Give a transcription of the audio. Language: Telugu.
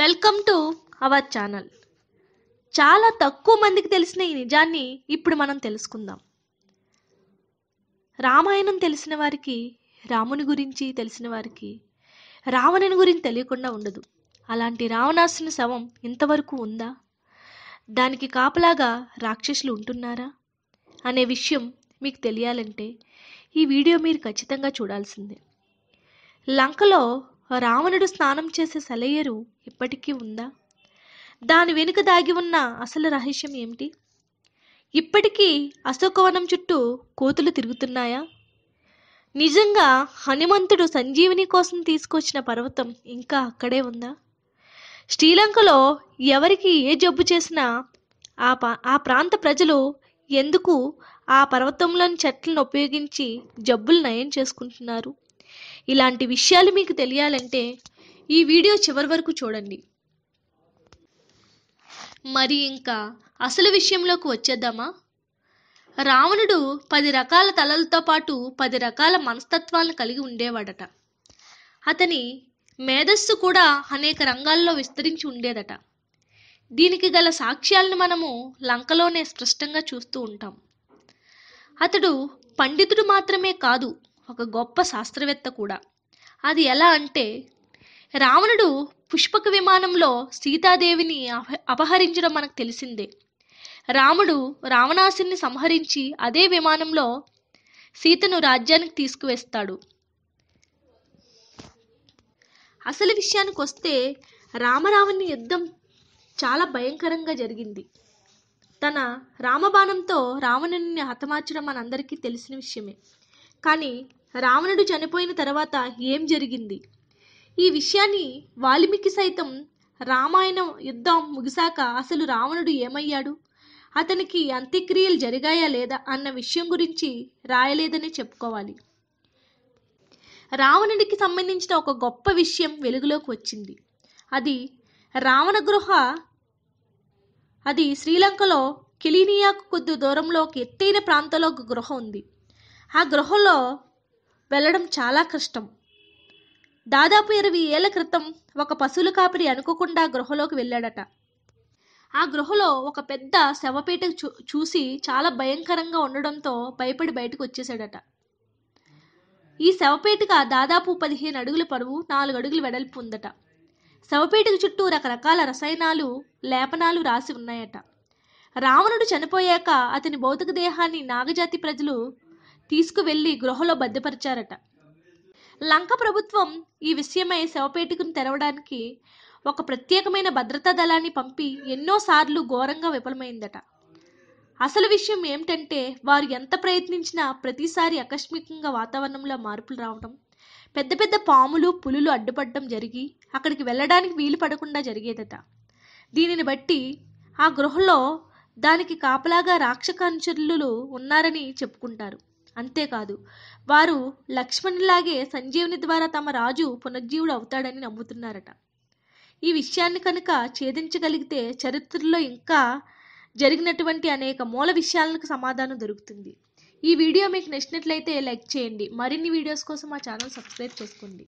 వెల్కమ్ టు అవర్ ఛానల్ చాలా తక్కువ మందికి తెలిసిన ఈ నిజాన్ని ఇప్పుడు మనం తెలుసుకుందాం రామాయణం తెలిసిన వారికి రాముని గురించి తెలిసిన వారికి రావణుని గురించి తెలియకుండా ఉండదు అలాంటి రావణాసుని శవం ఇంతవరకు ఉందా దానికి కాపలాగా రాక్షసులు ఉంటున్నారా అనే విషయం మీకు తెలియాలంటే ఈ వీడియో మీరు ఖచ్చితంగా చూడాల్సిందే లంకలో రావణుడు స్నానం చేసే సెలయేరు ఇప్పటికీ ఉందా దాని వెనుక దాగి ఉన్న అసలు రహస్యం ఏమిటి ఇప్పటికీ అశోకవనం చుట్టూ కోతులు తిరుగుతున్నాయా నిజంగా హనుమంతుడు సంజీవిని కోసం తీసుకొచ్చిన పర్వతం ఇంకా అక్కడే ఉందా శ్రీలంకలో ఎవరికి ఏ జబ్బు చేసినా ఆ పా ఆ ప్రాంత ప్రజలు ఎందుకు ఆ పర్వతంలోని చెట్లను ఉపయోగించి జబ్బులు నయం చేసుకుంటున్నారు ఇలాంటి విషయాలు మీకు తెలియాలంటే ఈ వీడియో చివరి వరకు చూడండి మరి ఇంకా అసలు విషయంలోకి వచ్చేద్దామా రావణుడు పది రకాల తలలతో పాటు పది రకాల మనస్తత్వాలను కలిగి ఉండేవాడట అతని మేధస్సు కూడా అనేక రంగాల్లో విస్తరించి ఉండేదట దీనికి గల సాక్ష్యాలను మనము లంకలోనే స్పష్టంగా చూస్తూ ఉంటాం అతడు పండితుడు మాత్రమే కాదు ఒక గొప్ప శాస్త్రవేత్త కూడా అది ఎలా అంటే రావణుడు పుష్పక విమానంలో సీతాదేవిని అపహరించడం మనకు తెలిసిందే రాముడు రావణాసుని సంహరించి అదే విమానంలో సీతను రాజ్యానికి తీసుకువేస్తాడు అసలు విషయానికి వస్తే రామరావణి యుద్ధం చాలా భయంకరంగా జరిగింది తన రామబాణంతో రావణుని హతమార్చడం మనందరికీ తెలిసిన విషయమే కానీ రావణుడు చనిపోయిన తర్వాత ఏం జరిగింది ఈ విషయాన్ని వాల్మీకి సైతం రామాయణం యుద్ధం ముగిసాక అసలు రావణుడు ఏమయ్యాడు అతనికి అంత్యక్రియలు జరిగాయా లేదా అన్న విషయం గురించి రాయలేదని చెప్పుకోవాలి రావణుడికి సంబంధించిన ఒక గొప్ప విషయం వెలుగులోకి వచ్చింది అది రావణ గృహ అది శ్రీలంకలో కిలీనియాకు కొద్ది దూరంలో ఒక ఎత్తైన ప్రాంతంలో ఒక గృహ ఉంది ఆ గృహంలో వెళ్ళడం చాలా కష్టం దాదాపు ఇరవై ఏళ్ల క్రితం ఒక పశువుల కాపరి అనుకోకుండా గృహలోకి వెళ్ళాడట ఆ గృహలో ఒక పెద్ద శవపేట చూ చూసి చాలా భయంకరంగా ఉండడంతో భయపడి బయటకు వచ్చేసాడట ఈ శవపేటగా దాదాపు పదిహేను అడుగుల పొడవు నాలుగు అడుగులు వెడల్పు ఉందట శవపేటకు చుట్టూ రకరకాల రసాయనాలు లేపనాలు రాసి ఉన్నాయట రావణుడు చనిపోయాక అతని భౌతిక దేహాన్ని నాగజాతి ప్రజలు తీసుకువెళ్లి గృహలో బద్దపరిచారట లంక ప్రభుత్వం ఈ విషయమై శవపేటికను తెరవడానికి ఒక ప్రత్యేకమైన భద్రతా దళాన్ని పంపి ఎన్నోసార్లు ఘోరంగా విఫలమైందట అసలు విషయం ఏమిటంటే వారు ఎంత ప్రయత్నించినా ప్రతిసారి ఆకస్మికంగా వాతావరణంలో మార్పులు రావడం పెద్ద పెద్ద పాములు పులులు అడ్డుపడడం జరిగి అక్కడికి వెళ్ళడానికి వీలు పడకుండా జరిగేదట దీనిని బట్టి ఆ గృహలో దానికి కాపలాగా రాక్షకాంచరులు ఉన్నారని చెప్పుకుంటారు అంతేకాదు వారు లక్ష్మణ్లాగే సంజీవుని ద్వారా తమ రాజు పునర్జీవుడు అవుతాడని నమ్ముతున్నారట ఈ విషయాన్ని కనుక ఛేదించగలిగితే చరిత్రలో ఇంకా జరిగినటువంటి అనేక మూల విషయాలకు సమాధానం దొరుకుతుంది ఈ వీడియో మీకు నచ్చినట్లయితే లైక్ చేయండి మరిన్ని వీడియోస్ కోసం మా ఛానల్ సబ్స్క్రైబ్ చేసుకోండి